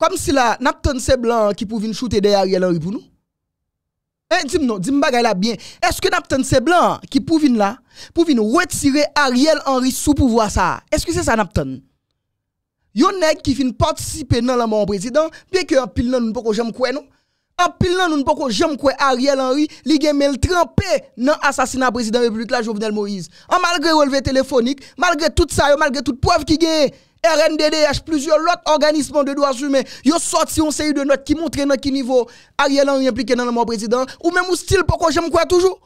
Comme si là, Napton Seblanc blanc qui pouvait shooter derrière Ariel Henry pour nous. Eh, dis-moi dis-moi bagaille là bien. Est-ce que Napton c'est blanc qui pouvait là, retirer Ariel Henry sous pouvoir ça? Est-ce que c'est ça Napton Yon nèg qui fin participer dans la mort président, bien que en pile nous nous pas jamais quoi nous. En pile nous nous pas jamais quoi Ariel Henry, li gen mel trempé dans assassinat président République la Jovenel Moïse. En malgré relevé téléphonique, malgré tout ça, malgré toute preuve qui gagne RNDDH, plusieurs autres organismes de droits humains, ils sorti une série de notes qui montrent dans quel niveau Ariel Henry impliqué dans le président, ou même au style, pourquoi j'aime quoi toujours?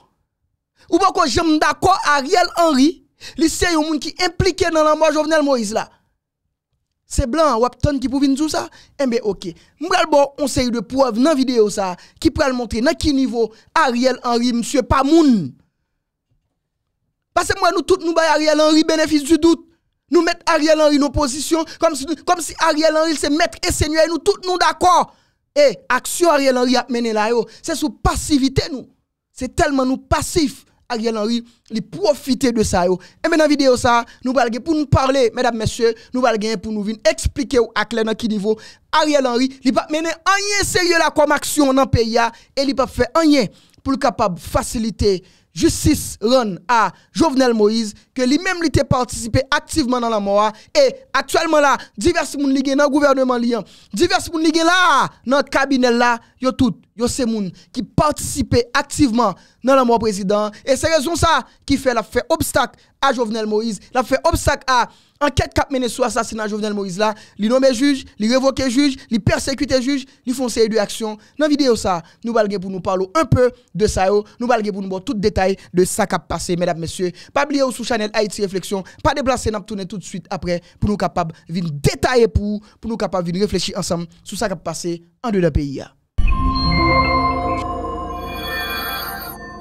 Ou pourquoi j'aime d'accord Ariel Henry, c'est un monde qui impliqué dans la mort Jovenel Moïse là. C'est blanc, Wapton qui pouvait nous ça? Eh bien, ok. M'bral bon, on série de preuves dans la vidéo ça, qui pourrait le montrer dans quel niveau Ariel Henry, monsieur Pamoun. Parce que moi, nous tous, nous, bah, Ariel Henry, bénéfice du doute nous mettre Ariel Henry nos positions, comme si, comme si Ariel Henry c'est maître et seigneur, et nous tous nous d'accord. Et eh, action Ariel Henry a mené là, c'est sous passivité nous. C'est tellement nous passifs. Ariel Henry, il profite de ça. Et eh, maintenant, vidéo ça, nous allons pour nous parler, mesdames, messieurs, nous allons pour nous expliquer à clair quel niveau Ariel Henry, il pas mener rien sérieux là comme action dans le pays et il pas faire rien pour le capable faciliter justice run à Jovenel Moïse que lui-même il participé activement dans la mort hein. et actuellement là divers moun li dans le gouvernement diverses hein. divers moun li là dans cabinet là yo tout yo ces moun qui participaient activement dans la mort président et c'est raison ça qui fait la fait obstacle à Jovenel Moïse la fait obstacle à enquête cap mené sur assassinat Jovenel Moïse là li nommé juge li révoqué juge li persécuté juge li font série de actions dans vidéo ça nous allons pour nous parler un peu de ça nous allons pour nous voir tout détail de ça qui a passé mesdames messieurs pas oublier sous channel Haïti Réflexion. Pas déplacer, nous tourner tout de suite après pour nous capables de détailler pour, pour nous capables de réfléchir ensemble sur ce qui a passé en deux pays.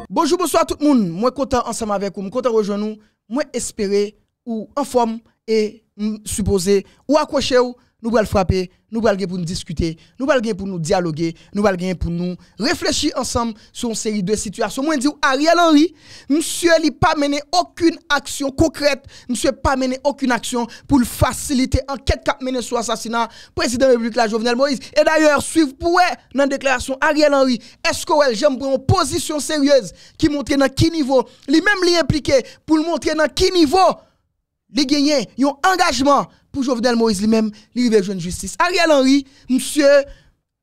Bonjour, bonsoir tout le monde. Moi, content ensemble avec vous. Content rejoindre nous. Moi, espérer ou en forme et supposé ou accrocher ou nous le frapper, nous allons pour nous discuter, nous allons pour nous dialoguer, nous allons pour nous réfléchir ensemble sur une série de situations. Moi, je dis Ariel Henry, monsieur n'a pas mené aucune action concrète, monsieur n'a pas mené aucune action pour faciliter l'enquête qui mené sur l'assassinat président de la République, la Jovenel Moïse. Et d'ailleurs, suivre pour dans la déclaration Ariel Henry, est-ce que j'aime une position sérieuse qui montre dans quel niveau, lui-même impliqué pour montrer dans quel niveau, il gagne un engagement pour Jovenel Moïse lui-même, il de jeune justice. Ariel Henry, monsieur,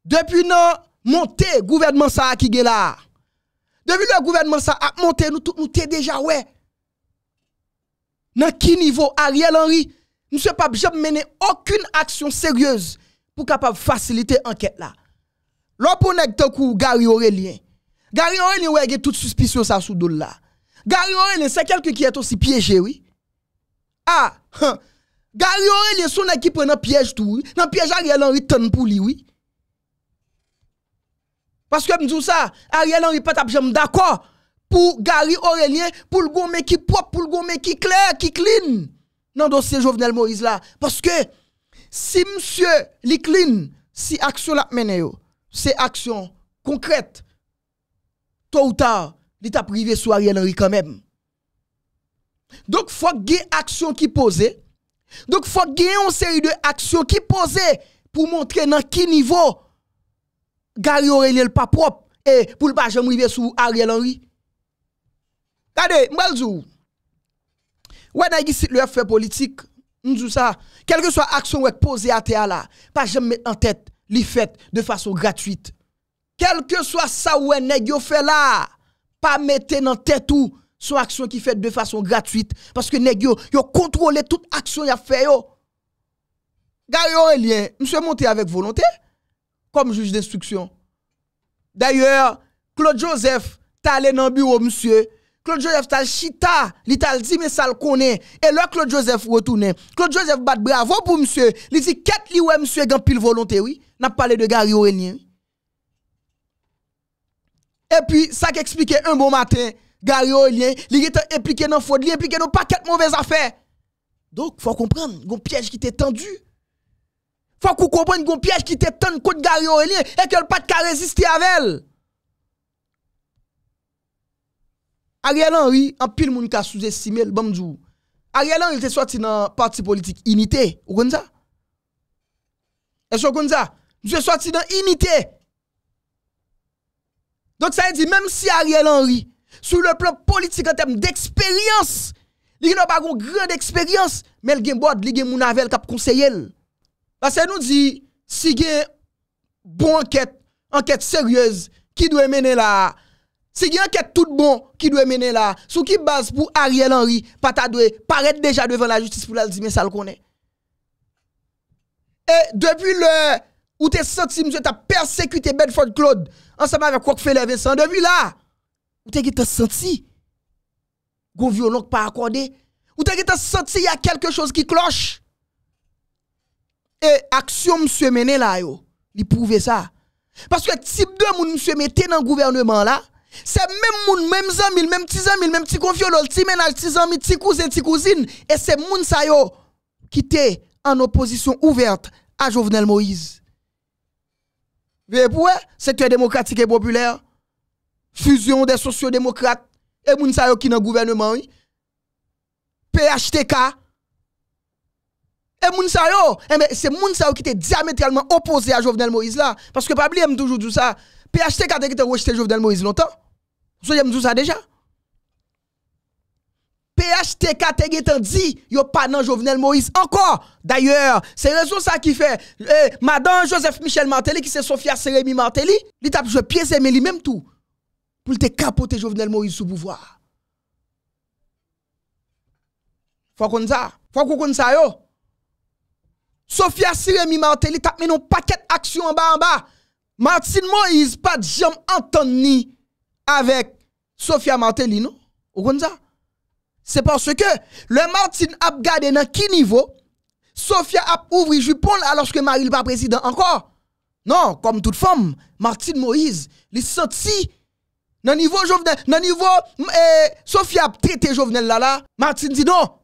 depuis non, monté gouvernement ça qui est là. Depuis le gouvernement ça a monté, nous tout, nous déjà, ouais. Dans quel niveau Ariel Henry, monsieur pas jamais mené aucune action sérieuse pour capable faciliter l'enquête là. L'opon nèg coup, Gary Aurélien. Gary Aurélien ouais, toute suspicions ça sous dos là. Gary Aurélien, c'est quelqu'un qui est aussi piégé, oui. Ah, hein. Gary Aurélien, son équipe un piège tout, dans piège Ariel Henry tonne pour lui, oui. Parce que me ça, Ariel Henry pas d'accord pour Gary Aurélien, pour le gomme qui propre, pour le gomme qui clair, qui clean dans ce dossier Jovenel Moïse là. Parce que si monsieur li clean, si action la mené c'est action concrète, tôt ou tard, il t'a privé sur Ariel Henry quand même. Donc, il faut que action qui posée donc, il faut gagner une série actions qui posent pour montrer dans quel niveau Gary Aurélien pas propre et pour ne pas jamais arriver sous Ariel Henry. Regardez, vous Ouais, vous vous le fait politique, nous ça. Quelle que soit l'action posée à terre là, pas jamais mettre en tête, les fait de façon gratuite. Quel que soit ça ou fait là, pas mettre en tête tout son action qui fait de façon gratuite parce que nèg yo yo contrôlé toute action y a fait yo Gary Aurélien monsieur monté avec volonté comme juge d'instruction d'ailleurs Claude Joseph t'a allé dans le bureau monsieur Claude Joseph t'a chita il t'a dit mais ça le connaît et là Claude Joseph retourne Claude Joseph bat bravo pour monsieur il dit quête li ouais monsieur grand pile volonté oui n'a parlé de Gary Aurélien et puis ça qu'expliquait un bon matin Gary Olien, il était impliqué dans fraude, il est impliqué dans paquet de mauvaises affaires. Donc, faut comprendre, il y a un piège qui était tendu. Faut comprendre comprenne piège qui t'est tendu contre Gary Olien et qu'elle pas de résister avec elle. Ariel Henry, en pile moun ka sous-estimé le bamdou. Ariel Henry était sorti dans parti politique Unité, Ou comprenez ça Est-ce que vous ça Je sorti dans Unité. Donc ça veut dire même si Ariel Henry sou le plan politik an tem d'eksperyans, li gen nan bagon gran d'eksperyans, mel gen bod, li gen moun avel kap konseyel. La se nou di, si gen bon anket, anket seryöz, ki dwe mene la, si gen anket tout bon, ki dwe mene la, sou ki bas pou Ariel Henry, pata dwe, paret deja devan la justis pou lal di men sal konen. E, devu le, ou te sot si mouze ta persekwite Bedford Claude, an seman ve kwa kfe leve san, devu la, Ou te qui senti? Gon violon pas accordé? Ou t'es senti y a quelque chose qui cloche? Et action monsieur mené là yo, il prouve ça. Parce que type de moun monsieur mette dans le gouvernement là, c'est même moun, même zami, même petits amis, même petit confio, petit ménage, petit amis, petit cousin, petit cousine. Et c'est moun sa yo qui était en opposition ouverte à Jovenel Moïse. Vous voyez C'est Secteur démocratique et populaire fusion des sociodémocrates et moun sa yo qui dans gouvernement PHTK et moun yo eh ben, c'est moun yo qui était diamétralement opposé à Jovenel Moïse là parce que Pabli aime toujours tout ça PHTK qui était rejeté Jovenel Moïse longtemps vous aimez tout ça déjà PHTK te dit, yo pas dans Jovenel Moïse encore. D'ailleurs, c'est raison ça qui fait, eh, madame Joseph Michel Martelly, qui c'est Sofia Seremi Martelly, li tape joué pièce et même tout pour te capoter Jovenel Moïse sous pouvoir. Faut qu'on ça. Faut qu'on ça yo. Sophia Siremi Martelly t'a mis un paquet d'actions en bas en bas. Martine Moïse pas de jam entendu avec Sophia Martelly, non? Ou ça? C'est parce que le Martin a gardé dans quel niveau Sophia a ouvert jupon alors que Marie n'est pas président encore. Non, comme toute femme, Martine Moïse, il sentit Nan nivou jovenel, nan nivou eh, Sofya ap trete jovenel la la Martin zi non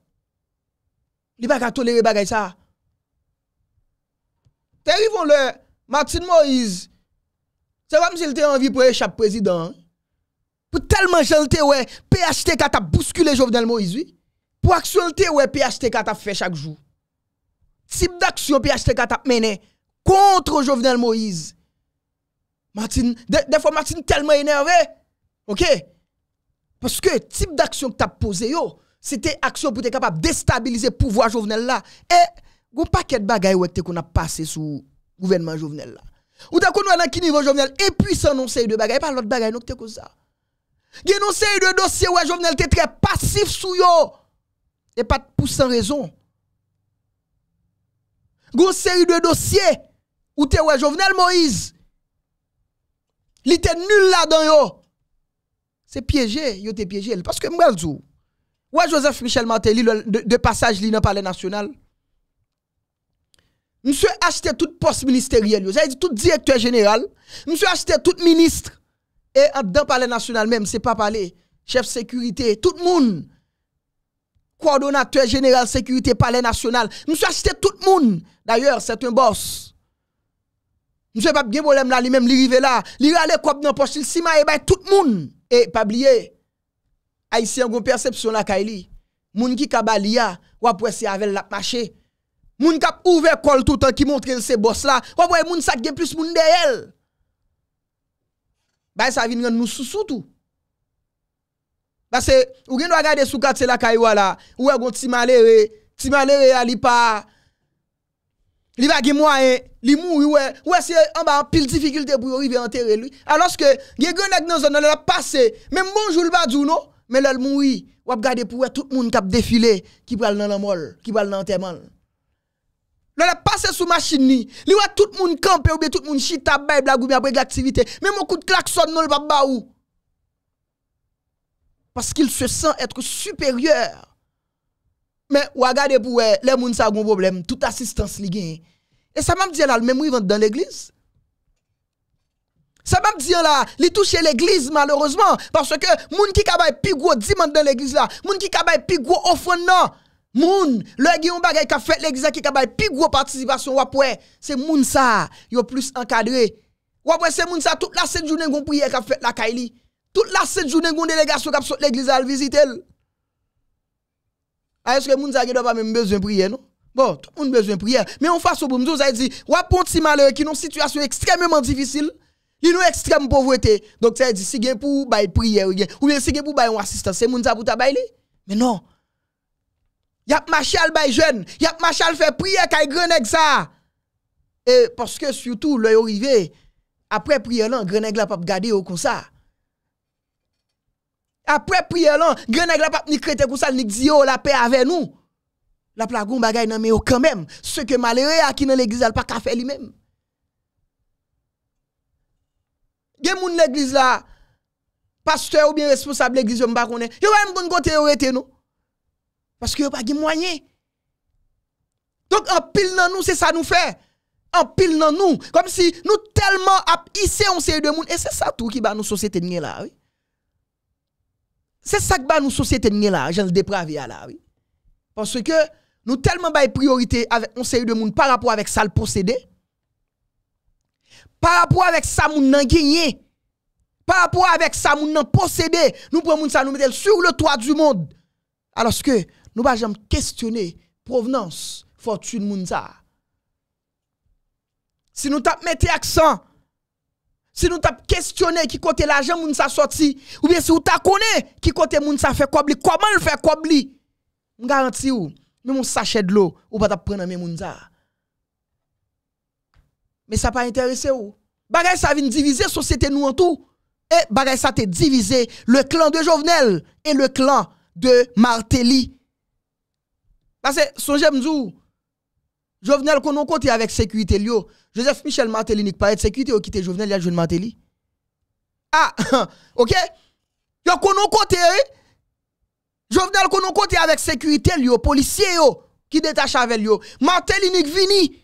Li pa ka tolere bagay sa Terivon le Martin Moise Se va mse lte anvi pou e chap prezident Pou telman jante we PHT katap bouskule jovenel Moise Pou aksyon lte we PHT katap fe chak jou Tip d'aksyon PHT katap mene Kontro jovenel Moise Martin De fwa Martin telman enerve e OK Parce que type d'action que tu as posé, c'était action pour être capable de déstabiliser le pouvoir Jovenel là. Et, il paquet a un paquet de bagailles qu'on a passé sous le gouvernement Jovenel là. Ou t'as connu à qui niveau Jovenel impuissant non série de bagaille, pas l'autre bagaille non que comme ça. Il y a série de dossiers où Jovenel était très passif sous yo. Et pas pour sans raison. Gon série de dossiers où t'es ouais Jovenel Moïse. Il était nul là dans yo c'est piégé, il était piégé. Parce que moi, ouais, Joseph Michel Martelly, de, passage, li dans le palais national. Monsieur acheté tout poste ministériel, vous avez dit tout directeur général. Monsieur acheté tout ministre. Et dans le palais national même, c'est pas palais. Chef sécurité, tout le monde. Coordonnateur général sécurité, palais national. Monsieur acheté tout le monde. D'ailleurs, c'est un boss. Mse pap gen bolem la li menm li rive la, li re ale kop nan postil sima e bay tout moun. E, pap li e, ay si an goun persepsyon la kay e li, moun ki kaba li ya, wap wese avel la pmashe. Moun kap ouve kol toutan ki montre lise boss la, wap wese moun sak gen plus moun de el. Bay sa vin ren moussousou tou. Bas se, ou gen do a gade sou kat se la kay e wala, ou e goun sima le re, sima le re a li pa... Il va moyen, li mouri ouais, ouais c'est en bas pile difficulté pour arriver enterrer lui. Alors que les grenades dans zone là passé, même bonjour le badou non, mais le mourir, ou regarder pour tout le monde qui a défilé, qui pral dans la mol, qui pral dans l'enterrement. Là passé sous machine ni, li voit tout le monde camper ou bien tout le monde chita bail blague après l'activité, même un coup de klaxon non le pas baou. Parce qu'il se sent être supérieur mais ou regardez pour euh, les moun ça un problème, toute assistance li gagne. Et ça m'a dit là, même vont dans l'église. Ça m'a dit là, li touche l'église malheureusement parce que moun qui kabay pi gros diman dans l'église là, moun qui kabay plus gros offrande non. Moun, le qui bagay ka fait l'église qui kabay pi gros participation ou c'est moun ça, yo plus encadré. Ou c'est moun ça toute la sainte journée gon prière ka fait la kaili. Toute la 7 journée gon délégation ka l'église à visiter. Ah, est-ce que moun sa gen pas même besoin prier non Bon, tout le monde besoin prier, mais en au pour nous ça dit ou pon ti malheureux qui dans situation extrêmement difficile, il nous extrême pauvreté. Donc ça dit si vous pour bail prière ou bien si gen pour bail une assistance, c'est moun sa pour ta Mais non. Yap machal bail jeune, y yap machal fait prière kay grenèg ça. Et parce que surtout l'œil arrivé après prière là, grenèg la pas garder au comme ça. Après prière là, grenèg la pa ni crété comme ça, ni dit oh, la paix avec nous. La plagoun bagay nan mais quand même, ce que malheureux a qui dans l'église a pas qu'à faire lui-même. Gen moun l'église là, pasteur ou bien responsable l'église, je m'ba connais. Yo même bon côté yo été nous. Parce que yo pas gen moyen. Donc en pile dans nous, c'est ça nous fait. En pile dans nous, comme si nous tellement a hissé on série de moun et c'est ça tout qui nous nous sociétés là, Se sak ba nou sosyete nye la, jen l depravi ya la, oui. Panswe ke nou telman bay priorite avèk monseri de moun par apò avèk sa l'posede. Par apò avèk sa moun nan genye. Par apò avèk sa moun nan posede. Nou pou moun sa nou metel sur le toa du moun. Aloske nou bajam kestyonè provenans fòtun moun sa. Si nou tap metè aksan. Si nous t'as questionné qui côté l'argent moun sa sorti ou bien si ou t'as connaît qui côté moun sa fait kobli, comment le fait kobli? Je garantis ou même un sachet de l'eau ou pas t'as prendre même moun ça. Mais ça pas intéressé ou. Bagay ça vient diviser société nous en tout. Et bagay ça te divisé le clan de Jovenel et le clan de Martelly. Parce que songez m'dou Jovenel, qu'on côté avec sécurité, lio. Joseph Michel Martelly n'est pas de sécurité, ou quitte. Jovenel, ya a Marteli. Martelly. Ah, ok? Yo, qu'on côté, eh? Jovenel, qu'on côté avec sécurité, lio, oh, policier, yo, oh, qui détache avec lio. Oh. Martelly n'est vini.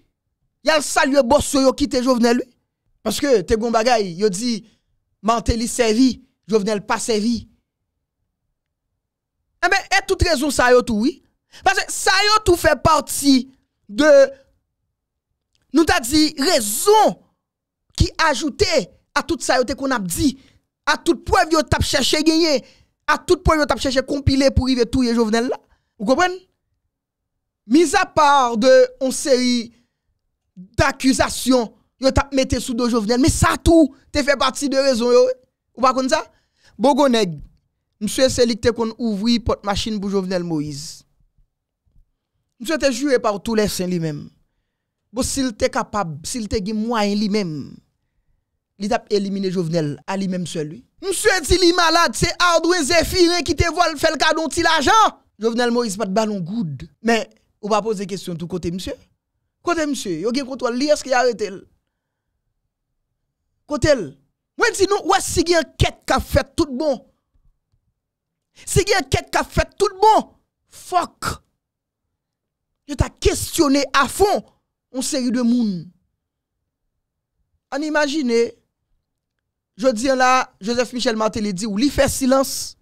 le salue boss yo quitte Jovenel, lui. Eh? Parce que, te gon bagay, yo dit, Martelly servi, Jovenel pas servi. Eh ben, et toute raison, ça yo tout, oui. Parce que ça yo tout fait partie Nou ta di rezon Ki ajoute A tout sa yo te kon ap di A tout pov yo tap chache genye A tout pov yo tap chache kompile Pou yve tou ye jovenel la Ou komwen Misa par de On seri D'akuzasyon Yo tap mette sou do jovenel Me sa tou te fe parti de rezon yo Ou bakon za Bogo neg Mse selik te kon ouvri pot machine Bo jovenel Moise Monsieur te joué par tous les saints lui-même. Bon, s'il était capable, s'il était moyen lui-même, il a éliminé Jovenel à lui-même seul. Monsieur dit il malade, c'est Ardouin Zéphirin qui te vole faire le cadeau de l'argent. Jovenel Moïse pas de ballon good. Mais on va poser question tout côté monsieur. Côté monsieur, il y a contrôle, est-ce qu'il a arrêté Côté Moi dis nous, ouais si une quête qui a fait tout bon. Si une quête qui a fait tout bon, fuck je t'ai questionné à fond une série de monde. On imagine, je dis là, Joseph Michel Martelly dit, ou lui fait silence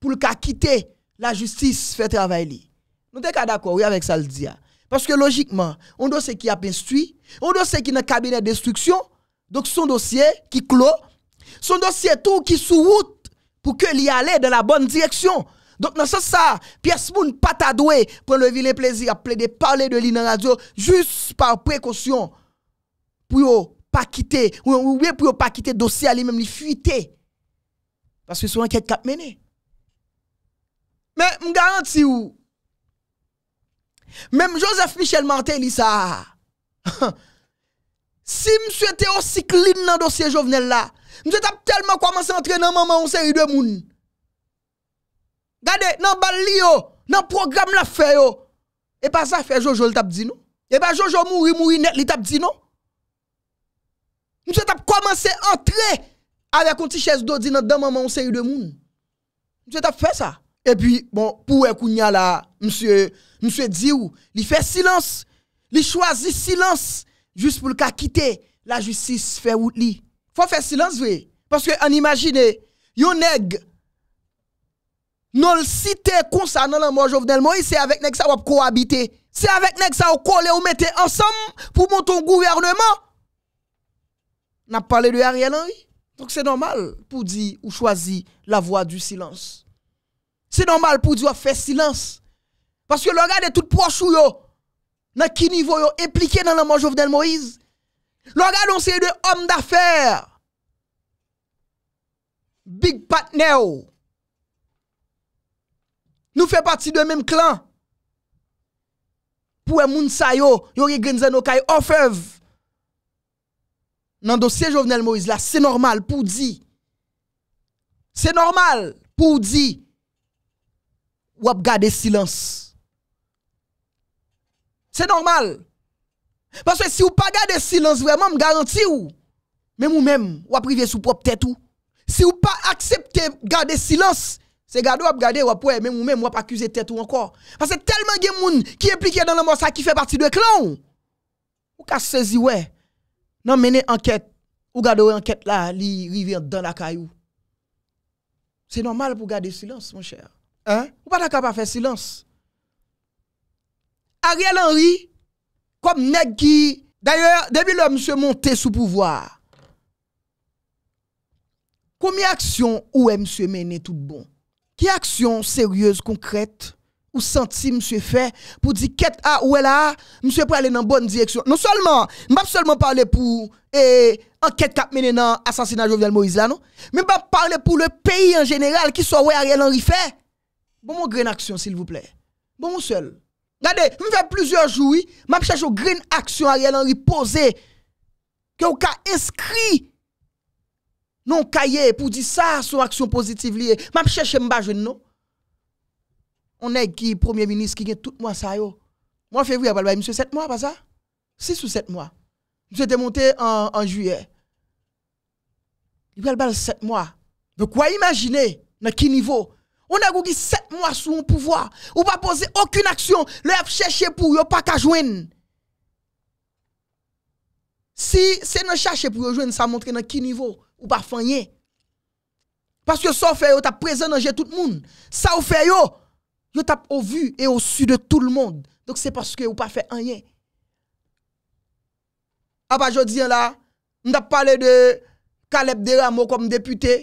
pour le quitter la justice fait travail. Nous sommes d'accord oui, avec ça le dire. Hein. Parce que logiquement, on doit ce qui a instruit, on dossier qui est dans le cabinet destruction, donc son dossier qui clôt, son dossier tout qui sous route pour que y aller dans la bonne direction. Donc, dans ce sens, pièce moun patadoué pour le vilain plaisir à plaider, parler de la radio juste par précaution pour pas quitter, ou bien pour pas quitter dossier à lui-même, lui fuiter. Parce que une enquête cap mené. Mais, je garantis ou, même Joseph Michel Martin, ça. si monsieur était aussi clean dans le dossier Jovenel là, avons tellement commencé à entrer dans maman une série de moun. Gardez dans le dans nan programme la fait Et pas ça fait Jojo le tap dit nous. Et pas Jojo mouri mouri net li tap dit nous. Monsieur tap commencé à entrer avec un petite chaise d'eau dans maman on série de moun. Monsieur tap fait ça. Et puis bon pour écouter là, monsieur monsieur dit ou, il fait silence, il choisit silence juste pour le quitter la justice fait route li. Faut faire silence oui parce que en imagine yon nègre. Non, le cité concernant la mort Jovenel Moïse, c'est avec Nexa ou cohabiter. C'est avec Nexa ou coller ou mettre ensemble pour monter un gouvernement. N'a parlé de Ariel Henry. Donc c'est normal pour dire ou choisir la voie du silence. C'est normal pour dire faire silence. Parce que le regard est tout proche ou yo. Dans qui niveau yo impliqué dans la mort Jovenel Moïse. Le regard c'est de homme d'affaires. Big partner. Nous faisons partie de même clan. Pour les gens qui ont organisé nos off Dans le dossier Jovenel Moïse, là, c'est normal pour dire. C'est normal pour dire. Ou garder silence. C'est normal. Parce que si vous pas garder silence vraiment, je garantis ou. Même ou même, ou privé sous propre tête ou. Si vous pas accepter garder silence, Se gado ap gade wap wap wè, mè mou mè mwap akuse tèt ou ankor. Pase telman gen moun ki eplike dan lè mò sa ki fè pati dè klon. Ou ka sezi wè nan mène anket ou gado wè anket la li rivè an dan la kayou. Se normal pou gade silans moun chèr. Ou pa tak ap a fè silans? Ariel Henry, kom negi, dèye, dèbi lè msè montè sou pouvoar. Komi aksyon ou msè mène tout bon? Ki aksyon seryöz konkrèt ou santi mswe fè pou di ket ah, a non ou el eh, a mswe pou ale nan bon direksyon. Non solman, mbap solman parle pou anket kap menen nan asansina Jovian Moïse la nou. Mbap parle pou le peyi an jeneral ki so wè a real anri fè. Bon moun green aksyon s'il vous plè. Bon moun sol. Gade, mwen fè plusieurs jouy, mbap chache ou green aksyon a real anri pose. Ke ou ka eskri. Non cahier pour dire ça son action positive liée. M'a chercher m'ba jeune non. On est qui premier ministre qui gagne tout mois ça yo. Moi février pas monsieur 7 mois pas ça 6 ou 7 mois. Monsieur était monté en, en juillet. Il va 7 mois. Donc quoi imaginer dans quel niveau on a qui 7 mois sous un pouvoir. Ou pas poser aucune action. Le chercher pour yo pas qu'à joindre. Si c'est nous chercher pour joindre, ça montre dans quel niveau Ou pa fanyen Paske sa ou fè yo tap prezen anje tout moun Sa ou fè yo Yo tap ou vu e ou su de tout l'monde Donk se paske ou pa fè anjen Aba ah jodzien la Mda pale de Kaleb Deramo kom depute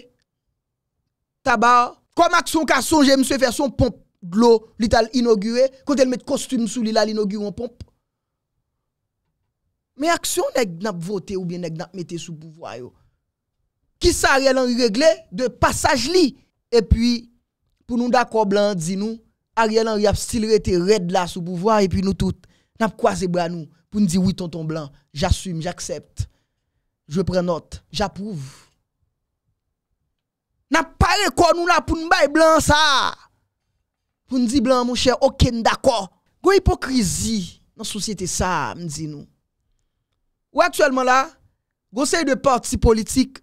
Tabar Kom aksyon ka sonje mse fè son pompe Glou li tal inogure Kontel met kostume sou li la l'inogure En pompe Me aksyon nek nap vote Ou nek nap mette sou bouvoy yo Qui ça Ariel réglé de passage li. Et puis, pour nous d'accord blanc, dis nous, Ariel Henry a style été raide là sous pouvoir et puis nous tous, n'a croisé bras nous pour nous dire oui tonton blanc, j'assume, j'accepte. Je prends note, j'approuve. N'a pas quoi nous là pour nous bailler blanc ça. Pour nous dire blanc mon cher, OK d'accord. Gon hypocrisie dans société ça, dit nous. Ou actuellement là, conseil de partis politiques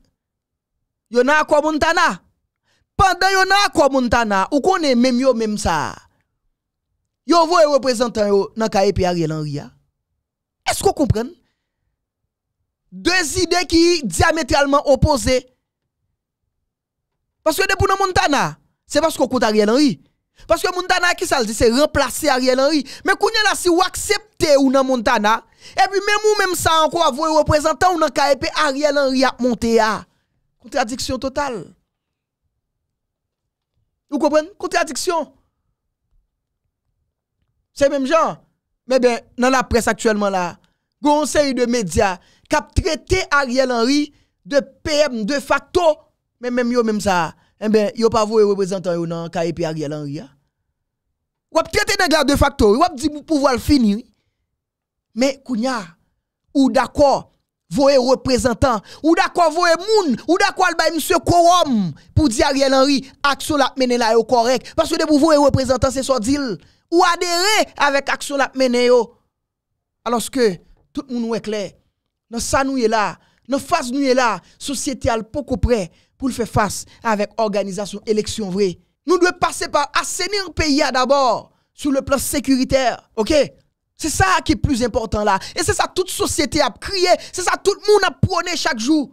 Yon à quoi Montana. Pendant yon a quoi Montana, ou est même yon même ça. Yon voye représentant yo nan ka pi Ariel Henry Est-ce qu'on comprend? Deux idées qui diamétralement opposées. Parce que depuis dans Montana, c'est parce qu'on compte Ariel Henry. Parce que Montana qui ça dit c'est remplacer Ariel Henry. Mais qu'on là si vous accepte ou nan Montana, et puis même ou même ça encore voye représentant ou nan epe Ariel Henry a monté à. Contradiction totale. Vous comprenez Contradiction. C'est même genre. Mais bien, dans la presse actuellement là, conseil de médias qui a traité Ariel Henry de PM de facto. Mais même yo même ça, eh ben, yo pas voué représentant yo dans KEP Ariel Henry. Ou ah. a traité de facto, ou a dit pouvoir finir. Mais kounya, ou d'accord voyez représentants, ou d'accord voyez moun ou d'accord bay monsieur Korom pour dire Ariel Henry action la mené là yo correct parce que de vous voyez représentant c'est soit deal ou adhérer avec action la mené yo alors que tout le monde est clair dans ça nous est là dans face nous est là société al beaucoup près pour faire face avec organisation élection vraie nous devons passer par assainir le pays d'abord sur le plan sécuritaire OK c'est ça qui est plus important là. Et c'est ça toute société a crié, c'est ça tout le monde a prôné chaque jour.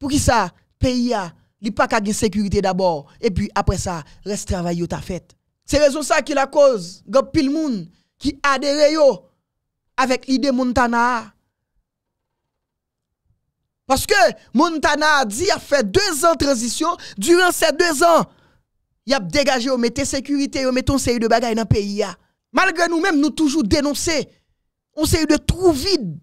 Pour qui ça Pays a, pas sécurité d'abord et puis après ça, reste travail ta fait. C'est raison ça qui la cause, pile monde qui adhère yo avec l'idée Montana. Parce que Montana a dit a fait deux ans de transition, durant ces deux ans, il a dégagé, on sécurité, on mis un série de bagages dans le pays. Malgré nous-mêmes, nous toujours dénoncer. On sait de trou vide,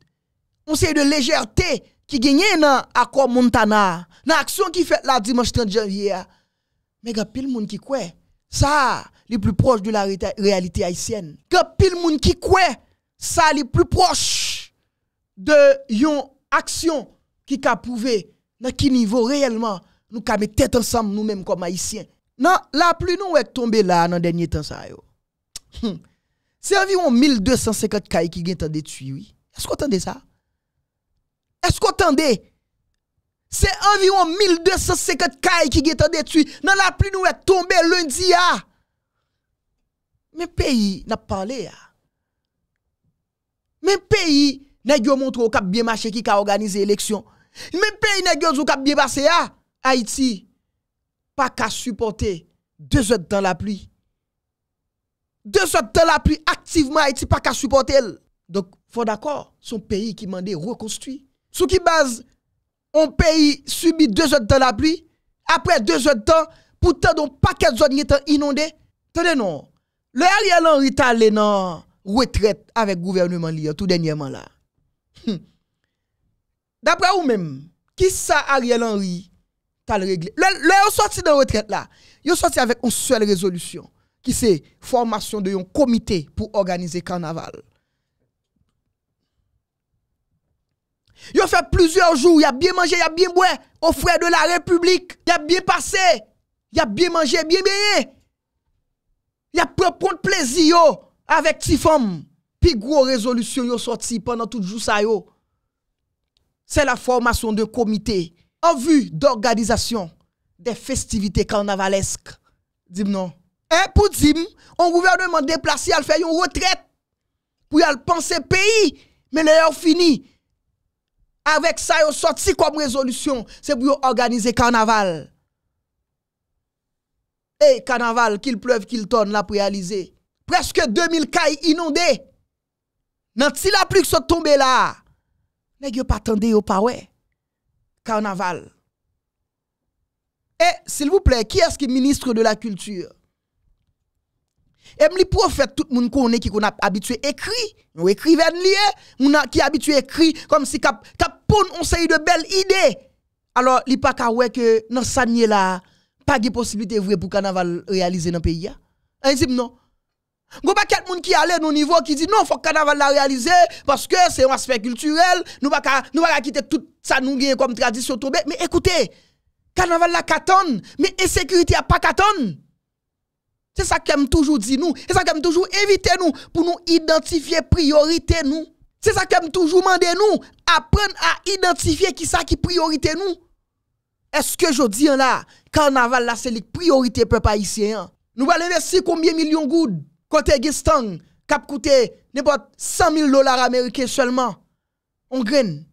on sait de légèreté qui gagne dans l'accord Montana, dans l'action qui fait la dimanche 30 janvier. Mais il y a pile monde qui croit. Ça, les plus proche de la réalité haïtienne. Il y a pile monde qui croit. Ça, les plus proche de yon action qui a prouvé dans quel niveau réellement nous avons tête ensemble nous-mêmes comme haïtiens. Non, la plus nous est tombée là dans le dernier temps. Ça, yo. Hum. Se anviron 1250 kay ki gen tande twi, oui. Esko tande sa? Esko tande? Se anviron 1250 kay ki gen tande twi, nan la pli nou e tombe lundi, ya. Men peyi nan pale, ya. Men peyi nan gyo montro kap biye mache ki ka organize eleksyon. Men peyi nan gyo zou kap biye base, ya. Aiti, pa ka supporte, de zot dan la pli, 2 jote tan la plu aktiveman eti pa ka supporte el. Donk, fwa d'akor, son peyi ki mande rekonstuit. Sou ki baz, on peyi subi 2 jote tan la plu, apre 2 jote tan, pou tan donk paket zon nye tan inonde, tene non. Le Ariel Henry talen nan wetret avek gouvernement liyo tout denyeman la. Dapre ou men, ki sa Ariel Henry tal regle? Le yo sorti nan wetret la, yo sorti avek un sel rezolusyon. qui c'est formation de un comité pour organiser carnaval. Yo fait plusieurs jours, y a bien mangé, y a bien bu. Au frère de la République, y a bien passé, y a bien mangé, bien bien. il a pris plaisir avec ti femmes. Puis gros résolution yo sorti pendant tout jour ça yo. C'est la formation de comité en vue d'organisation des festivités carnavalesques. Dis-moi E pou zim, an gouvernement deplasi al fè yon retret pou yal pan se peyi, men lè yon fini. Avèk sa yon soti kom rezolusyon, se pou yon organize karnaval. E karnaval, kil plev, kil ton la pou yalize. Preske 2000 kay inonde. Nan ti la pli kso tombe la. Mèk yo patande yo pawe. Karnaval. E sil vou ple, ki eski ministre de la kultur? Et m'li prophète tout le monde connaît qui qu'on habitué écrit, nous écrivain lié, on qui habitué écrit comme si cap cap on sait de belles idées. Alors, il pas qu'à ouais que dans sanye là, pas de possibilité vraie pour carnaval réaliser dans le pays. Un hein, dit non. Go pas quelqu'un monde qui allait au niveau qui dit non, faut carnaval la réaliser parce que c'est un aspect culturel, nous pas nous pas quitter tout ça nous gagne comme tradition tomber. Mais écoutez, carnaval la katon, mais insécurité a pas katon. C'est ça qu'aime toujours dit nous. C'est ça qu'aime toujours éviter nous pour nous identifier priorité nous. C'est ça qu'aime toujours demander nous. Apprendre à identifier qui ça qui priorité nous. Est-ce que je dis là, carnaval là c'est les priorité peuple haïtien? Hein? Nous allons investir combien de millions de côté Gestang, cap coûté n'importe 100 000 dollars américains seulement. On graines.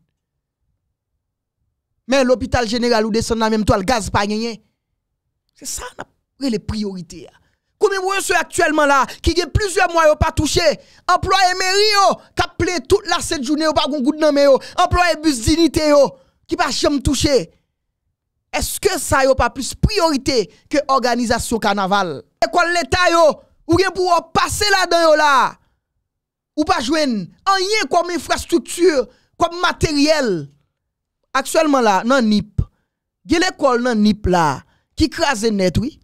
Mais l'hôpital général où descend la même toile, gaz pas gagné. C'est ça, les priorités. Hein? Combien de ceux actuellement là, qui ont plusieurs mois pas touché, employé mairie, qui a plein toute la cette journée, pas un goût de employé bus dignité, qui pas jamais touché. Est-ce que ça n'a pas plus priorité que organisation carnaval? Et quoi l'État yo, ou bien pour passer là-dedans là, ou pas joindre rien comme infrastructure, comme matériel. Actuellement là, non NIP, il y a l'école dans NIP là, qui crase net, oui.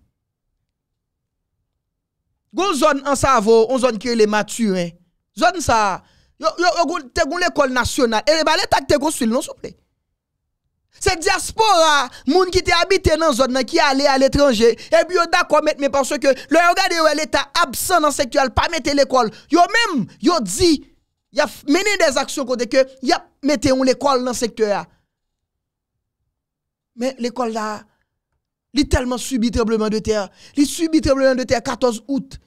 Gon zone en Savo, on zone qui est mature Maturin. Hein. Zone ça. Yo yo te gon l'école nationale. Et les l'état te te non s'il vous plaît. Cette diaspora, moun qui te habité dans zone qui allé à l'étranger. Et puis yo d'accord mettre mais parce que le de l'état absent dans secteur pas mettre l'école. Yo même yo dit y a mené des actions côté que y a mettre l'école dans secteur Mais l'école là il tellement subi tremblement de terre. Il subit tremblement de terre 14 août.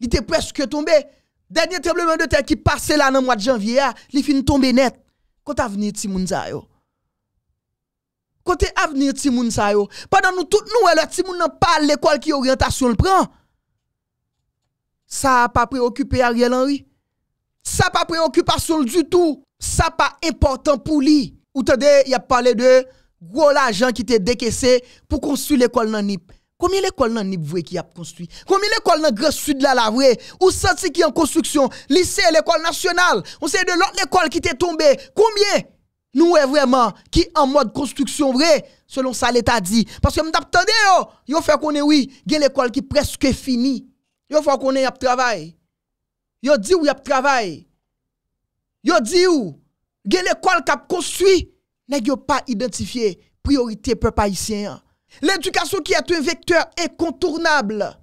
Li te preske tombe, denye tremblemen de ten ki pase la nan mwa janvye ya, ah, li fini tombe net. Kote avenir ti moun za yo. Kote avenir ti moun za yo. Padan nou tout nou e lè, ti moun nan pa l'ekol ki orientasyon l'pran. Sa pa preokupè a riel anwi. Sa pa preokupasyon l'joutou. Sa pa important pou li. Ou te de, ya pale de, gwo la jan ki te dekesè pou konsu l'ekol nan nipè. Combien l'école nan Nibwe qui a construit? Combien l'école nan Grand Sud là la vraie? Ou senti qui en construction? Lycée, l'école nationale? On sait de l'autre école qui est tombée? Combien? Nous est vraiment qui en mode construction vrai? Selon ça l'État dit. Parce que m'taptande yo, yo fait qu'on est oui, gen l'école qui presque finie. Yo fait qu'on est a travail. Yo dit ou a travail. Yo dit ou, gen l'école qui a construit, nest pas identifié priorité peuple haïtien. L'éducation qui est un vecteur incontournable.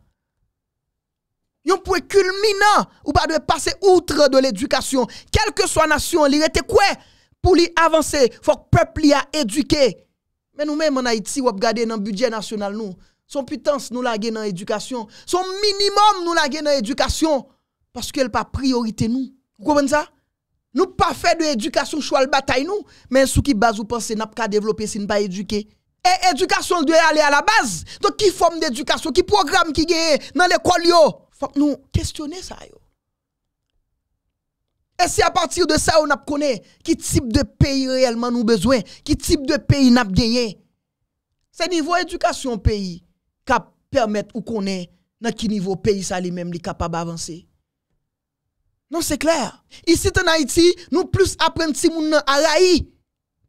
Un point culminant ou pas de passer outre de l'éducation. Quelle que soit la nation, il était quoi pour lui avancer, faut que le peuple a éduqué. Mais nous-mêmes en Haïti, on regarder dans le budget national nous. Son puissance nous laguer dans éducation son minimum nous laguer dans éducation parce qu'elle pas priorité nous. Vous comprenez ça Nous pas fait de l'éducation choix le bataille nous, mais ce qui base ou pensez n'a pas développer si nous pas éduquer et éducation doit aller à la base. Donc, qui forme d'éducation, qui programme qui gagne dans l'école, faut que nous questionner ça. Et c'est à partir de ça on a connaît qui type de pays réellement nous besoin, qui type de pays n'a gagné. C'est niveau éducation pays qui permet ou connaît dans quel niveau pays ça lui-même est capable d'avancer. Non, c'est clair. Ici en Haïti, nous plus apprenons si moun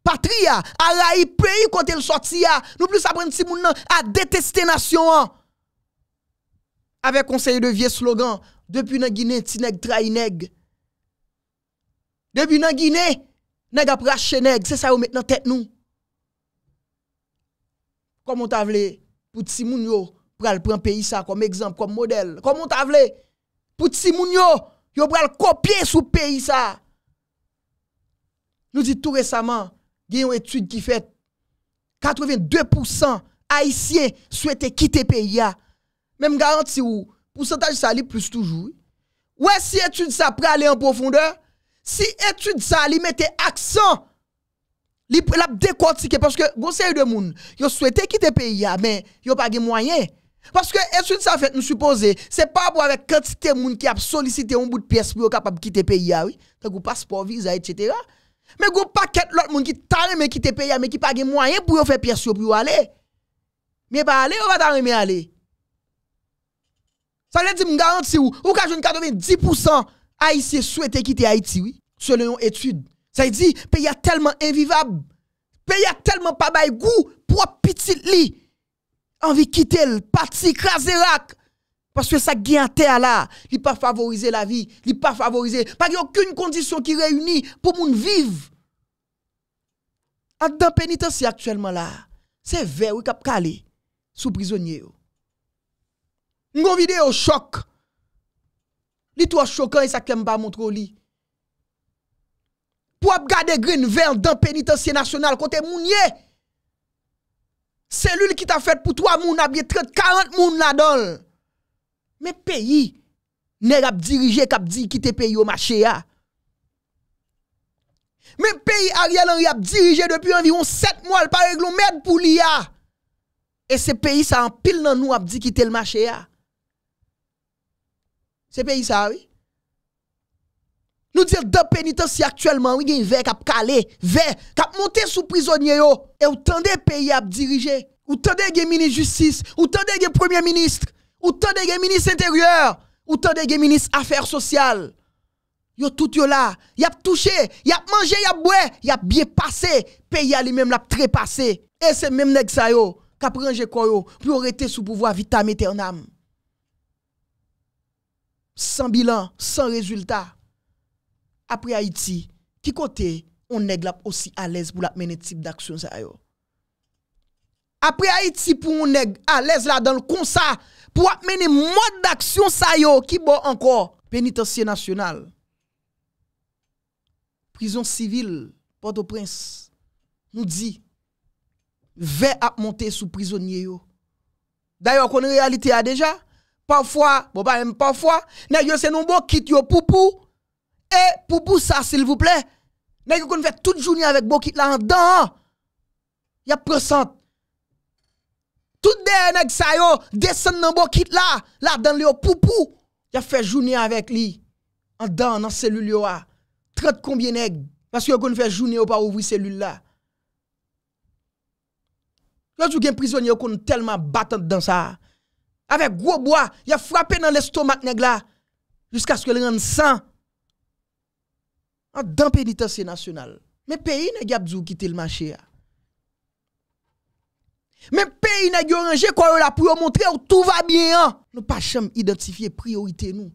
patria, à y pays quand elle sortit, nous plus apprendre si moun à détester nation. Hein. Avec conseil de vieux slogan, depuis la Guinée, ti nèg trahi nèg. Depuis la Guinée, nèg après nèg, c'est ça ou maintenant tête nous. Comment t'a vle pour ti moun yo pral prendre pays ça comme exemple, comme modèle. Comment t'a vle pour ti moun yo, yo pral copier sous pays ça. Nous dit tout récemment, il y a une étude qui fait 82% haïtiens souhaitent quitter le pays. Même garantie ou pourcentage ça plus toujours. Ouais, si étude ça peut aller en profondeur, si étude ça lui mettait accent la décortiquer parce que conseil de monde yo souhaité quitter pays mais yo pas de moyen parce que étude ça fait nous supposer c'est pas pour avec quantité monde qui a sollicité un bout de pièce pour capable quitter pays oui tant passeport visa etc. Mais vous pas a l'autre monde qui t'a mais qui te paye, mais qui pas de moyens pour faire pièce pour aller. Mais pas aller, on va t'arrêter aller. Ça veut dire, je garantis, ou, ou quand 90% haïtiens souhaitent quitter Haïti, oui, selon une étude. Ça veut dire, pays est tellement invivable, pays tellement pas de goût pour petit li Envie quitter le parti, craser parce que ça qui est terre là, il pas favoriser la vie, il pas favoriser, pas aucune condition qui réunit pour moun vivre. Dans pénitencier actuellement là, c'est vrai ou cap calé sous prisonnier. Une vidéo choc. Li toi choquant et ça que pas montrer Pour garder green vert dans pénitencier national côté c'est Cellule qui t'a fait pour toi moun a 30 40 moun là-dedans. Men peyi ne rap dirije kap di kite peyi yo mache ya. Men peyi a rye nan ri ap dirije depi anviron set mwal par e glon med pou li ya. E se peyi sa an pil nan nou ap di kite l mache ya. Se peyi sa, oui. Nou diye dapenitansi aktuelman, oui gen ve kap kale, ve, kap monte sou prizonye yo. E ou tende peyi ap dirije, ou tende gen mini justice, ou tende gen premier ministre. Ou tant de ministre intérieur, ou ministres de ministre affaires sociales. Yo tout yo là, y a touché, y a mangé, y a y a bien passé, pays a lui-même l'a passé Et c'est même nèg ça yo, k'ap range koyo pour arrêter sous pouvoir vitam éternel Sans bilan, sans résultat. Après Haïti, qui côté on nèg l'a aussi à l'aise pour la mener type d'action ça yo. Après Haïti pour on nèg à l'aise là dans le con pour mener mode d'action ça yo qui bon encore pénitencier national prison civile Port-au-Prince nous dit Va à monter sous prisonnier yo d'ailleurs qu'on réalité a déjà parfois bon pas parfois nèg yo c'est nous bon kit poupou et poupou ça s'il vous plaît nèg yo qu'on fait toute journée avec bon kit là en dedans y a présente Tout deye neg sa yo, desen nan bo kit la, la dan le yo poupou. Ya fe jouni avèk li, an dan nan selul yo a. Tret konbyen neg, baske yo kon fè jouni yo pa ouvwi selul la. Lo jougen prizouni yo kon telman batant dan sa. Avèk gwo bo a, ya frapè nan lestomak neg la, luskaske le yon san. An dan penitansi nasyonal. Me peyi neg yabzou ki telman che a. Mais pays n'a rangé quoi là pour montrer où tout va bien. Hein? Nous pas identifier priorité nous.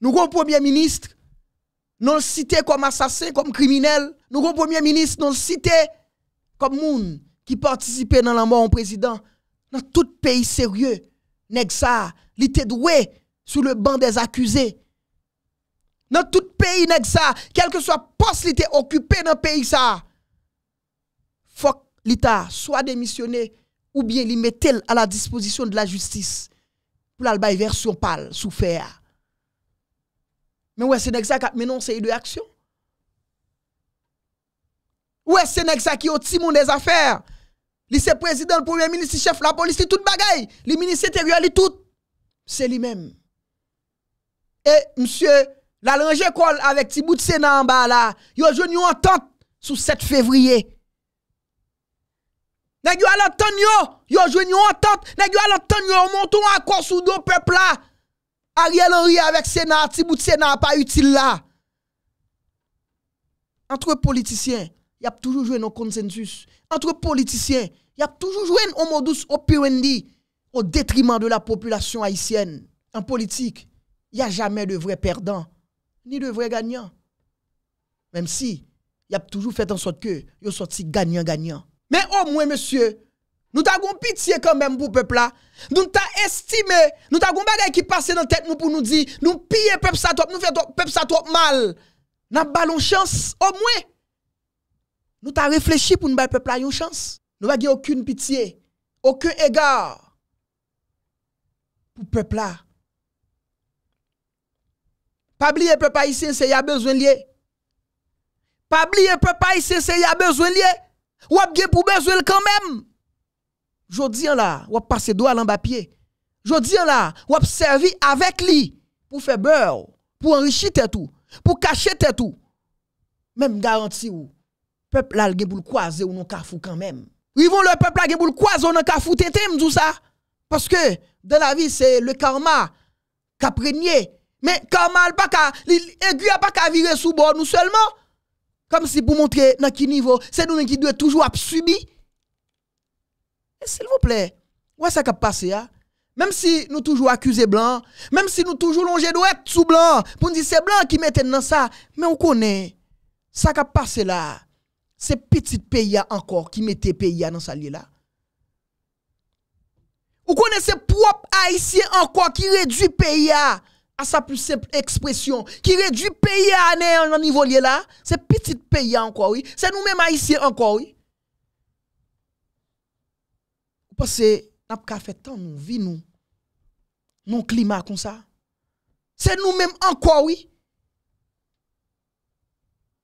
Nous avons premier ministre, non cité comme assassin, comme criminel. Nous avons premier ministre, non cité comme moun qui participait dans la mort en président. Dans tout pays sérieux, nèg ça, doué sur le banc des accusés. Dans tout pays ça, quel que soit poste était occupé dans pays ça, faut que l'État soit démissionné ou bien il mette à la disposition de la justice pour la version pâle souffert. Mais ouais, c'est exact. Mais non, c'est de action. Ouais, c'est ça qui a timon des affaires. Lycée président, le premier ministre, chef, la police, tout bagaille. Le ministre intérieur, tout. C'est lui-même. Et monsieur, la école avec Tibout sénat en bas là, il a une entente sous 7 février Nèg à al yo, yo jwenn yon entente, nèg yo al entendre monton accord sous do peuple Ariel Henry avec Sénat, ti bout Sénat pas utile là. Entre politiciens, y a toujours joué un consensus. Entre politiciens, y a toujours joué un modus operandi au détriment de la population haïtienne. En politique, il a jamais de vrai perdant, ni de vrai gagnant. Même si, y a toujours fait en sorte que, yo sorti gagnant-gagnant. Mais au moins, monsieur, nous avons pitié quand même pour le peuple là. Nous t'as estimé, nous avons bagay qui passe dans la tête nous pour nous dire, nous piller peuple ça nous le peuple ça mal. Nous avons chance, au moins. Nous avons réfléchi pour nous donner peuple là une chance. Nous n'avons aucune pitié, aucun égard pour le peuple là. Pas oublier peuple haïtien, c'est y a besoin lié. Pas oublier peuple haïtien, c'est y a besoin lié. Ou ap gen pou besoin quand même. Jodi an là, ou ap passe doigt l'en bas pied. Jodi an là, ou ap servi avec li pour faire beurre, pour enrichir tête tout, pour cacher tout. Même garantie ou peuple là gen pou le croiser ou non kafou quand même. Rivon le peuple la gen pou le croiser ou non kafou tete tout ça parce que dans la vie c'est le karma qui a prégné. Mais karma pas ka, pas qu'à virer sous bord nous seulement. Comme si pour montrer dans quel niveau, c'est nous qui devons toujours subir. Eh, s'il vous plaît, où est ce qui a passé là hein? Même si nous toujours accusons blancs, même si nous toujours longé être sous blanc, pour nous dire c'est blanc qui mettait dans ça, mais on connaît ça qui a passé là. C'est petit pays encore qui mettait pays dans ça là. Vous connaissez propres haïtiens encore qui réduit pays à sa plus simple expression, qui réduit pays à année en niveau là, c'est petit pays encore, oui. C'est nous-mêmes haïtiens encore, oui. Parce que nous avons fait tant nous vie nous, non climat comme ça. C'est nous-mêmes encore, oui.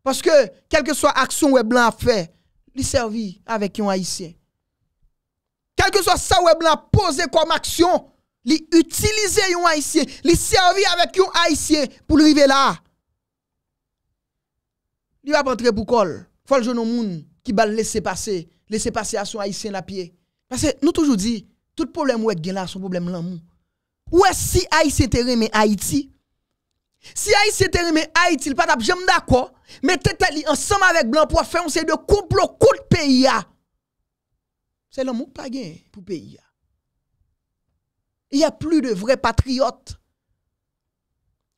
Parce que, quelle que soit action ou blanc fait, il servi avec un haïtien. Quel que soit ça ou blanc posé comme action, Li utiliser un haïtien, li servir avec un haïtien pour arriver là. Il va entrer pour col. Faut le jeune homme qui va laisser passer, laisser passer à son haïtien la pied. Parce que nous toujours dit, tout problème ouais là, son problème l'amour. Ou est ce si haïtien te remet Haïti? Si haïtien te remet Haïti, il pas t'a d'accord, mais tête ensemble avec blanc pour faire un de complot pays C'est l'amour pas gagné pour pays il n'y a plus de vrais patriotes.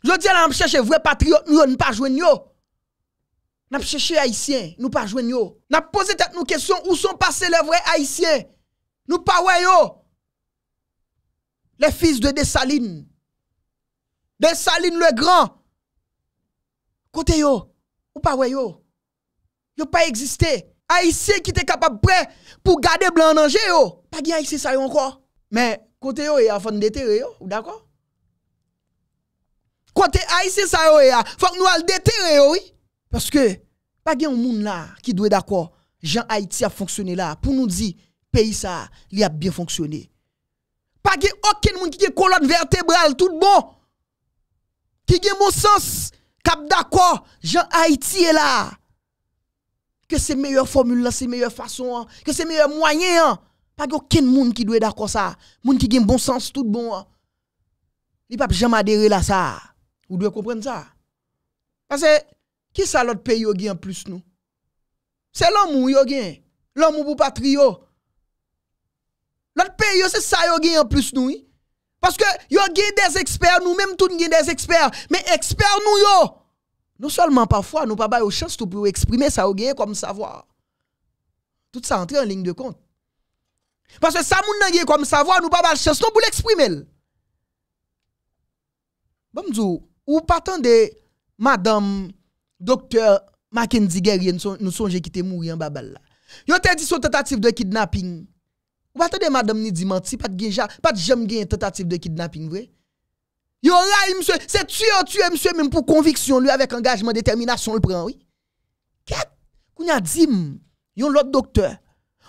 Je dis là, on cherche vrais patriotes, nous ne pas joindre Nous cherché haïtiens, nous pas jouer. On Nous posé tête question où sont passés les vrais haïtiens Nous pas yo. Les fils de Dessalines. Dessalines le grand. Côté yo, ou pas Ils Yo pas existé. Haïtien qui était capable prêt pour garder blanc en danger yo. Pas de haïtien ça encore. Mais Côté yo et fon fond ou d'accord Côté haïtien ça yo il e faut que nous al déterrer oui. Parce que pas gen monde là qui doit d'accord. Jean Haïti a fonctionné là pour nous dire pays ça, il a bien fonctionné. Pas gen aucun monde qui gen colonne vertébrale tout bon. Qui gen mon sens, cap d'accord, Jean Haïti est là. Que c'est meilleure formule là, c'est meilleure façon, hein. que c'est meilleur moyen. Hein. Pas aucun monde qui doit d'accord ça. Monde qui a bon sens tout bon. Il pas jamais adhérer là ça. Vous devez comprendre ça. Parce que qui ça l'autre pays qui en plus nous C'est l'homme yo l'homme L'amour pour patrie L'autre pays c'est ça yo gagne en plus nous. Parce que yo gagne des experts nous même tout gagne des experts, mais experts nous yo. Non seulement parfois nous pas la chance tout pour exprimer ça yo gagne comme savoir. Tout ça entre en ligne de compte. Paswe sa moun nan gen kom sa vo an ou babal chans Non pou l'exprime l Ou patan de Madame Dokter Maken Digerien Nou sonje ki te mouri an babal la Yon te di sou tentative de kidnapping Ou patan de madame ni di manti Pat jem gen tentative de kidnapping Yon la yon mswe Se tue yon tue mswe mwen pou konviksyon Lui avèk angajman determinasyon l pran Ket koun ya di m Yon lot doktor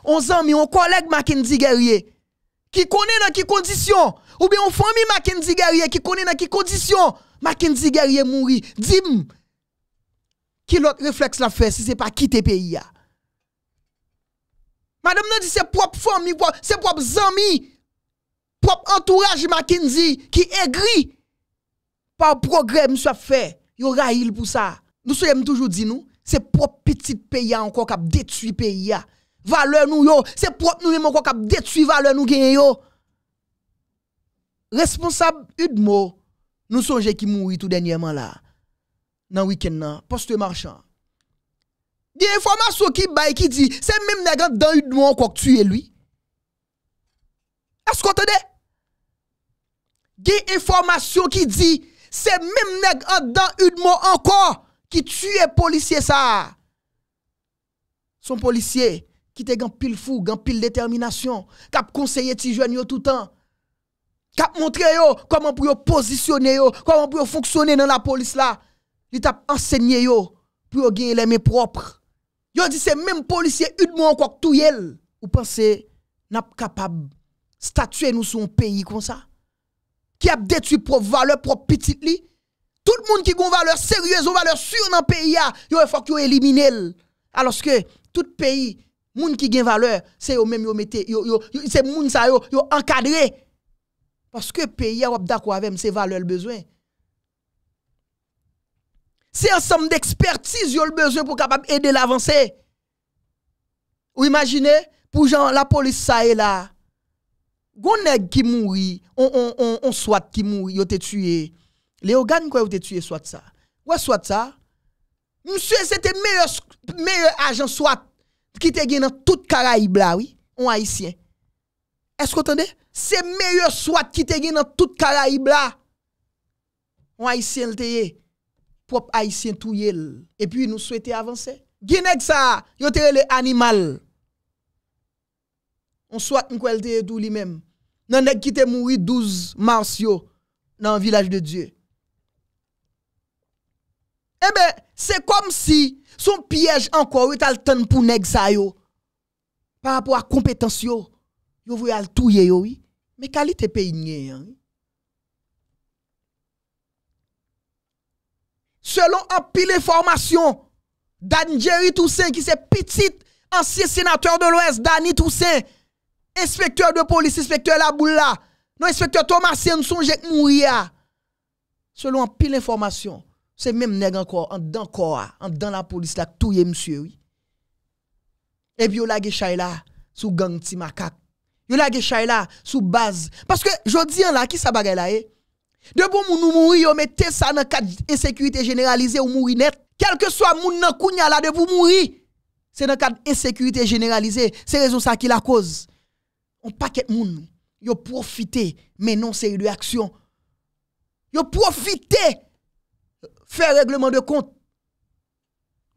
on zami, on collègue Mackenzie Guerrier, qui connaît dans qui conditions, ou bien on famille Mackenzie Guerrier, qui connaît dans qui conditions Mackenzie Guerrier mourit. dis qui l'autre réflexe la fait si ce n'est pas quitter le pays? Madame nous dit c'est propre famille, c'est propre amis, propre entourage Mackenzie qui aigri par progrès monsieur fait. aura raïl pour ça. Nous sommes toujours dit nous, c'est propre petit pays encore qui détruit pays Valeur nou yo, se prot nou yon moun kwa kap detui, valeur nou genye yo. Responsab yon moun, nou sonje ki moun yi tout denye man la, nan wiken nan, poste marchan. Di informasyon ki bay ki di, se mim neg an dan yon moun kwa k tuye lui. Eskote de. Di informasyon ki di, se mim neg an dan yon moun an kwa ki tuye polisye sa. Son polisye. qui te gan pile fou, gan pile détermination, cap conseiller ti jeunes tout le temps. Cap montrer yo comment pour yo positionner yo, comment pour yo fonctionner dans la police là. Li t'a enseigné yo pour yo gagner les mains propres. Yo dit c'est même policier une mois quoi tout yel. Ou pensez n'ap capable statuer nous sur un pays comme ça qui a détruit propre valeur propre petit li. Tout le monde qui a une valeur sérieuse, une valeur sûre dans le pays, il faut que éliminer. Alors que tout pays moun qui gagne valeur, c'est eux même yo mette, yo c'est moun ça yo yo encadré. Parce que pays a d'accord avec c'est valeur le besoin. C'est ensemble d'expertise yo le besoin pour capable aider l'avancer. Vous imaginez pour la police ça est là. Gon nèg qui mouri, on on on on soit qui mouri, yo te tué. Les organes quoi yo te tué soit ça. Ouais soit ça. Monsieur c'était meilleur meilleur agent soit qui te dans toute Caraïbe là, oui, on haïtien. Est-ce que vous entendez? C'est meilleur soit qui te dans toute Caraïbe là. On haïtien le teye. Propre haïtien tout yel. Et puis nous souhaiter avancer. Guinée ça, yo te le animal. On souhaite nous qualité tout lui-même. Nan nèg qui te mouri 12 mars yo dans le village de Dieu. Eh ben, c'est comme si son piège encore, il le temps pour nèg yo. Par rapport à compétence yo, yo voyez tout touye yo oui. Mais qualité pays hein, Selon un pile d'informations Dan Jerry Toussaint qui c'est petit ancien sénateur de l'Ouest, Danny Toussaint, inspecteur de police, inspecteur la non inspecteur Thomas Songe mourir. Selon un pile information, c'est même nèg encore en dedans en dedans la police là tout monsieur oui. Et puis yo la chay là sous gang ti macaque. Yo la chay là sous base parce que jodi là qui sa bagay là eh? De bon moun mouri Mais mettez ça dans cadre insécurité généralisée ou mourir net. Quel que soit moun nan kounya là de vous mourir. C'est dans cadre insécurité généralisée, c'est raison ça qui la cause. On paquet moun yo profité mais non c'est réaction action. Yo profité faire règlement de compte.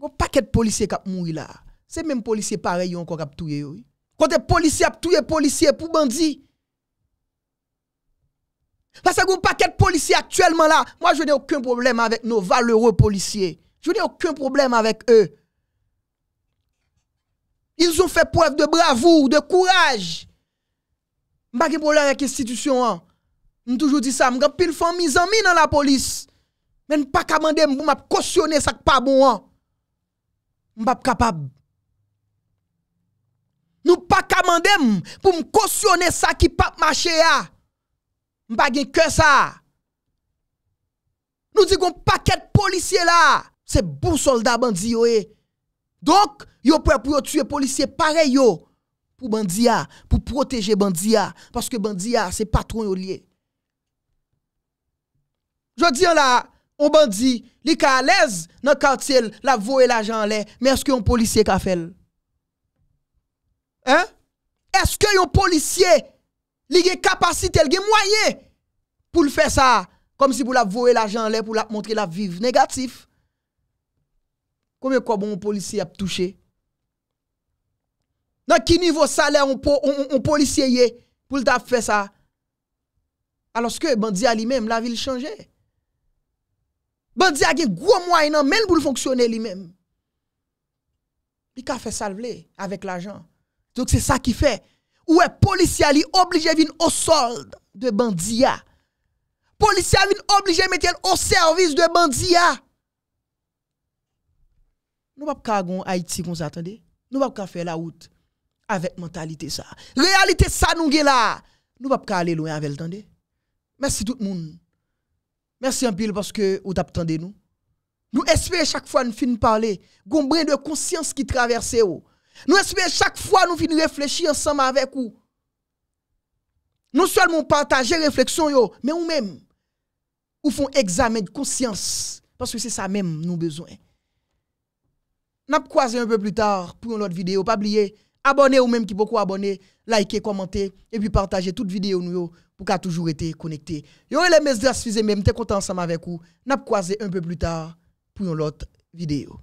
Un paquet de policiers qui mouru là. C'est même policiers pareil encore qui tué. Quand les policiers ont policiers pour bandits. Parce que un paquet de policiers actuellement là, moi je n'ai aucun problème avec nos valeureux policiers. Je n'ai aucun problème avec eux. Ils ont fait preuve de bravoure, de courage. Je n'ai pas de problème avec l'institution. Hein. Je toujours dit ça. Je suis pile en problème dans la police. Men nou pa kamandem pou m ap kosyonen sa ki pa moun an. M pa ap kapab. Nou pa kamandem pou m kosyonen sa ki pa ap mache a. M pa gen kre sa. Nou di kon paket polisye la. Se bou soldat bandi yo e. Dok, yo pou ap yo tue polisye pare yo. Pou bandi a. Pou proteje bandi a. Paske bandi a se patron yo li e. Je di an la a. Ou bandi li ka alèz nan kaoutil la voue la jan lè, men eske yon polisye ka fèl? Hein? Eske yon polisye li ge kapasitel, ge mwaye pou l fè sa, kom si pou la voue la jan lè, pou la montre la viv negatif? Kome kwa bon yon polisye ap touche? Nan ki nivou sa lè yon polisye ye pou l ta fè sa? Aloske bandi a li mèm la vil chanje? Bandia a gen gros moyen même pour fonctionner lui-même. Il a fait ça avec l'argent. Donc c'est ça qui fait. Ou est policier obligés obligé venir au solde de bandia. Policier vin obligé mettre au service de bandia. Nous pas ka Haïti comme ça attendez. Nous pas faire la route avec mentalité ça. Réalité ça nous là. Nous pas aller loin avec attendez. Merci tout le monde. Merci un pile parce que vous attendez nous. Nous espérons chaque fois nous fin parler, un de conscience qui traverse Nous espérons chaque fois nous fin réfléchir ensemble avec vous. Non seulement partager réflexion yo, mais ou même ou font examen de conscience parce que c'est ça même nous besoin. N'a croisé un peu plus tard pour une autre vidéo, pas oublier abonnez ou même qui beaucoup abonner, likez, commenter et puis partager toute vidéo nous pou ka toujou ete konekte. Yo, elemez de asfize men, mte konta ansam avek ou, nap kwaze un peu plu ta, pou yon lot videyo.